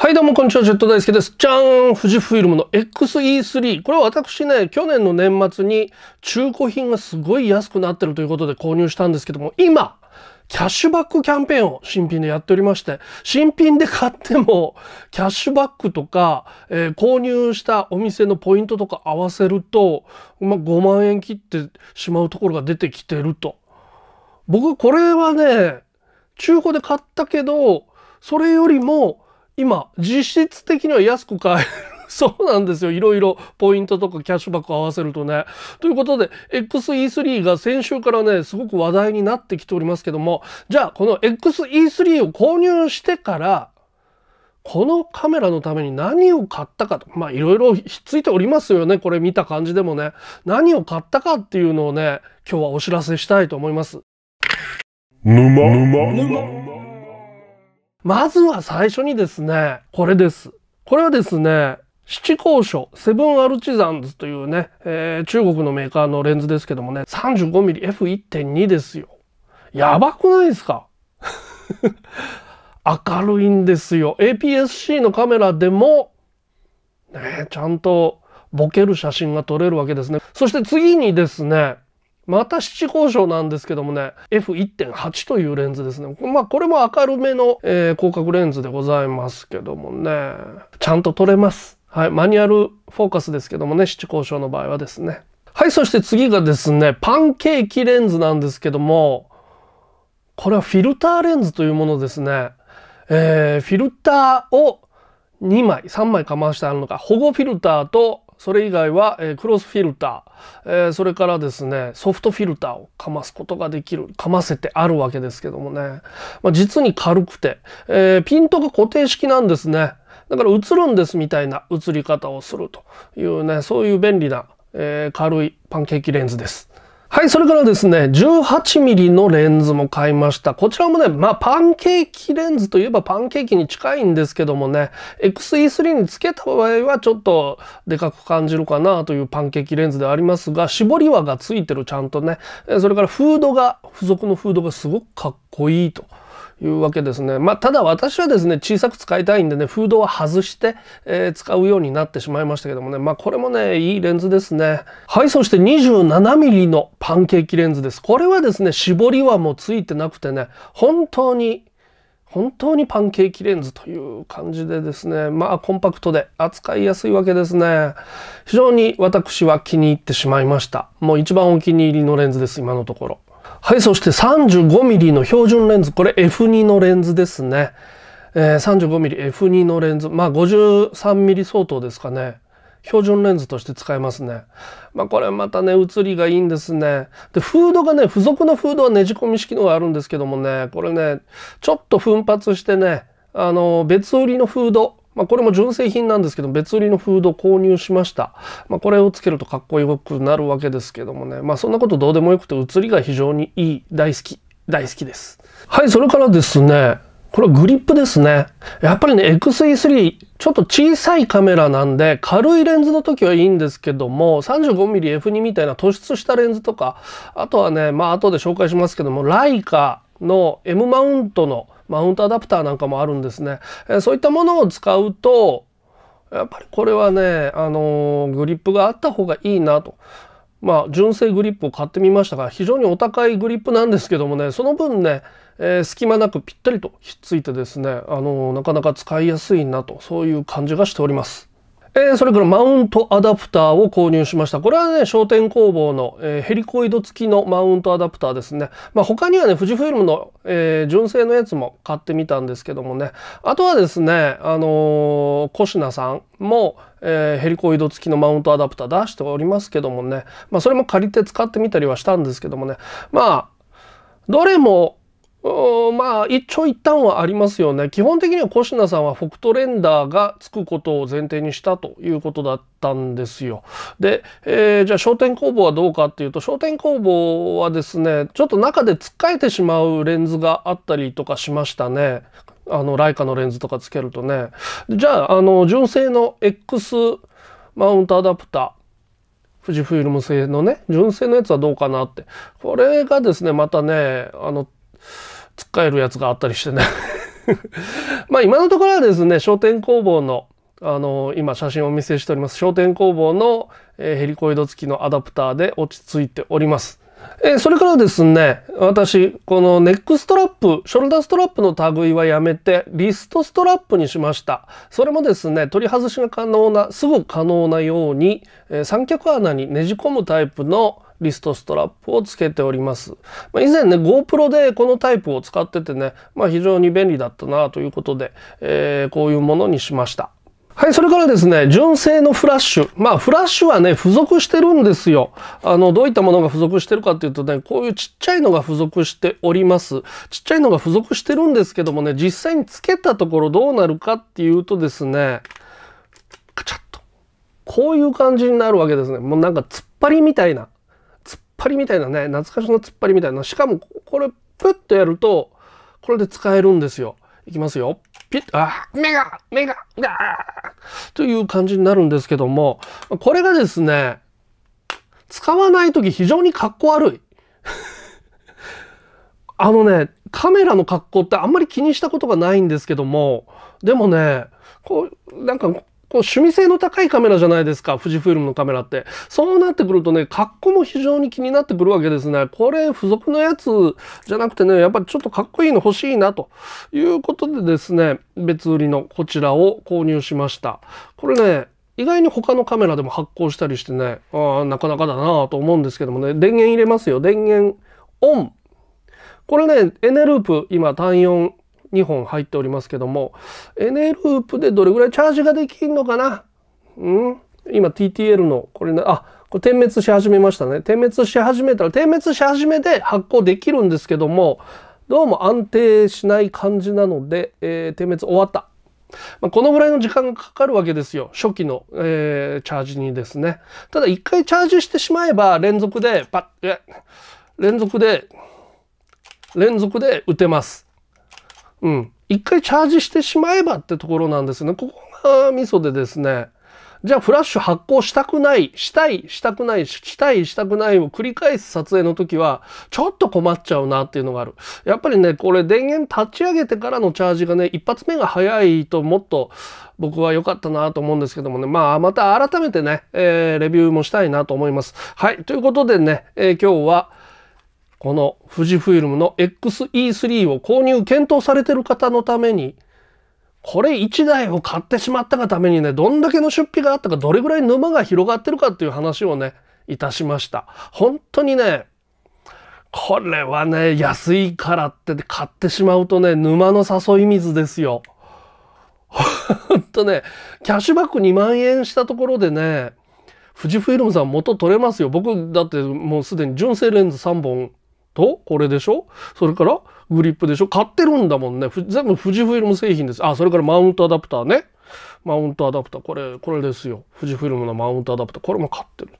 はいどうもこんにちは、ジェット大介です。じゃーん富士フイルムの XE3。これは私ね、去年の年末に中古品がすごい安くなってるということで購入したんですけども、今、キャッシュバックキャンペーンを新品でやっておりまして、新品で買っても、キャッシュバックとか、えー、購入したお店のポイントとか合わせると、まあ、5万円切ってしまうところが出てきてると。僕、これはね、中古で買ったけど、それよりも、今、実質的には安く買える。そうなんですよ。いろいろポイントとかキャッシュバックを合わせるとね。ということで、XE3 が先週からね、すごく話題になってきておりますけども、じゃあこの XE3 を購入してから、このカメラのために何を買ったかと、まあいろいろひっついておりますよね。これ見た感じでもね。何を買ったかっていうのをね、今日はお知らせしたいと思います。沼沼沼まずは最初にですね、これです。これはですね、七高所セブンアルチザンズというね、えー、中国のメーカーのレンズですけどもね、35mmF1.2 ですよ。やばくないですか 明るいんですよ。APS-C のカメラでも、ね、ちゃんとボケる写真が撮れるわけですね。そして次にですね、また七交章なんですけどもね、F1.8 というレンズですね。まあ、これも明るめの、えー、広角レンズでございますけどもね、ちゃんと撮れます。はい、マニュアルフォーカスですけどもね、七交章の場合はですね。はい、そして次がですね、パンケーキレンズなんですけども、これはフィルターレンズというものですね。えー、フィルターを2枚、3枚かましてあるのか、保護フィルターとそれ以外は、えー、クロスフィルター、えー、それからですね、ソフトフィルターをかますことができる、かませてあるわけですけどもね。まあ、実に軽くて、えー、ピントが固定式なんですね。だから映るんですみたいな映り方をするというね、そういう便利な、え軽いパンケーキレンズです。はい、それからですね、18mm のレンズも買いました。こちらもね、まあパンケーキレンズといえばパンケーキに近いんですけどもね、XE3 につけた場合はちょっとでかく感じるかなというパンケーキレンズでありますが、絞り輪がついてるちゃんとね、それからフードが、付属のフードがすごくかっこいいと。いうわけですね。まあ、ただ私はですね、小さく使いたいんでね、フードは外して、えー、使うようになってしまいましたけどもね、まあ、これもね、いいレンズですね。はい、そして 27mm のパンケーキレンズです。これはですね、絞りはもうついてなくてね、本当に本当にパンケーキレンズという感じでですね、まあコンパクトで扱いやすいわけですね。非常に私は気に入ってしまいました。もう一番お気に入りのレンズです、今のところ。はい、そして 35mm の標準レンズ。これ F2 のレンズですね。えー、35mmF2 のレンズ。まあ 53mm 相当ですかね。標準レンズとして使えますね。まあこれまたね、写りがいいんですね。で、フードがね、付属のフードはねじ込み式のがあるんですけどもね、これね、ちょっと奮発してね、あの、別売りのフード、まあ、これも純正品なんですけど別売りのフード購入しました、まあ、これをつけるとかっこよくなるわけですけどもね、まあ、そんなことどうでもよくて写りが非常にいい大好き大好きですはいそれからですねこれグリップですね。やっぱりね、XE3、ちょっと小さいカメラなんで、軽いレンズの時はいいんですけども、35mmF2 みたいな突出したレンズとか、あとはね、まあ後で紹介しますけども、ライカの M マウントのマウントアダプターなんかもあるんですね。えそういったものを使うと、やっぱりこれはね、あのー、グリップがあった方がいいなと。まあ、純正グリップを買ってみましたが、非常にお高いグリップなんですけどもね、その分ね、えー、隙間なくぴったりとひっついてですね、あのー、なかなか使いやすいなと、そういう感じがしております。えー、それからマウントアダプターを購入しました。これはね、商店工房の、えー、ヘリコイド付きのマウントアダプターですね。まあ、他にはね、富士フイルムの、えー、純正のやつも買ってみたんですけどもね。あとはですね、あのー、コシナさんも、えー、ヘリコイド付きのマウントアダプター出しておりますけどもね。まあ、それも借りて使ってみたりはしたんですけどもね。まあ、どれもまあ一長一短はありますよね基本的にはコシナさんはフォクトレンダーがつくことを前提にしたということだったんですよ。で、えー、じゃあ焦点工房はどうかっていうと焦点工房はですねちょっと中でつっかえてしまうレンズがあったりとかしましたね。あのライカのレンズとかつけるとね。じゃああの純正の X マウントアダプター富士フイルム製のね純正のやつはどうかなってこれがですねまたねあの使えるやつがあったりしてね まあ今のところはですね、商店工房の、あの、今写真をお見せしております、商店工房の、えヘリコイド付きのアダプターで落ち着いております。えそれからですね、私、このネックストラップ、ショルダーストラップの類はやめて、リストストラップにしました。それもですね、取り外しが可能な、すぐ可能なように、え三脚穴にねじ込むタイプの、リストストラップをつけております。まあ、以前ね GoPro でこのタイプを使っててね、まあ、非常に便利だったなということで、えー、こういうものにしました。はい、それからですね、純正のフラッシュ。まあ、フラッシュはね、付属してるんですよ。あの、どういったものが付属してるかっていうとね、こういうちっちゃいのが付属しております。ちっちゃいのが付属してるんですけどもね、実際につけたところどうなるかっていうとですね、カチャッと。こういう感じになるわけですね。もうなんか突っ張りみたいな。張りみたいなね、懐かしの突っ張りみたいな。しかも、これ、プッとやると、これで使えるんですよ。いきますよ。ピッ、あ、目が目があという感じになるんですけども、これがですね、使わない時非常にかっこ悪い。あのね、カメラの格好ってあんまり気にしたことがないんですけども、でもね、こう、なんかこう趣味性の高いカメラじゃないですか、富士フイルムのカメラって。そうなってくるとね、格好も非常に気になってくるわけですね。これ、付属のやつじゃなくてね、やっぱりちょっとかっこいいの欲しいな、ということでですね、別売りのこちらを購入しました。これね、意外に他のカメラでも発光したりしてね、ああ、なかなかだなと思うんですけどもね、電源入れますよ。電源オン。これね、エネループ、今単4 2本入っておりますけども NA ループでどれぐらいチャージができるのかなうん今 TTL のこれなあこれ点滅し始めましたね点滅し始めたら点滅し始めて発行できるんですけどもどうも安定しない感じなので、えー、点滅終わった、まあ、このぐらいの時間がかかるわけですよ初期の、えー、チャージにですねただ一回チャージしてしまえば連続でパッ連続で連続で打てますうん。一回チャージしてしまえばってところなんですね。ここがミソでですね。じゃあフラッシュ発行したくない、したい、したくない、したい、したくないを繰り返す撮影の時は、ちょっと困っちゃうなっていうのがある。やっぱりね、これ電源立ち上げてからのチャージがね、一発目が早いともっと僕は良かったなと思うんですけどもね、まあまた改めてね、えー、レビューもしたいなと思います。はい、ということでね、えー、今日は、この富士フイルムの XE3 を購入検討されてる方のために、これ1台を買ってしまったがためにね、どんだけの出費があったか、どれぐらい沼が広がってるかっていう話をね、いたしました。本当にね、これはね、安いからって買ってしまうとね、沼の誘い水ですよ。ほんとね、キャッシュバック2万円したところでね、富士フイルムさん元取れますよ。僕、だってもうすでに純正レンズ3本と、これでしょそれから、グリップでしょ買ってるんだもんね。全部富士フイルム製品です。あ、それからマウントアダプターね。マウントアダプター。これ、これですよ。富士フイルムのマウントアダプター。これも買ってる。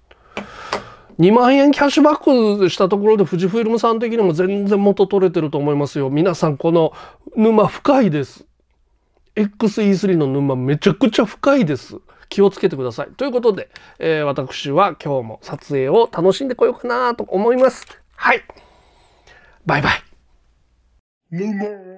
2万円キャッシュバックしたところで富士フイルムさん的にも全然元取れてると思いますよ。皆さん、この沼深いです。XE3 の沼めちゃくちゃ深いです。気をつけてください。ということで、えー、私は今日も撮影を楽しんでこようかなと思います。はい。Bye bye. No more.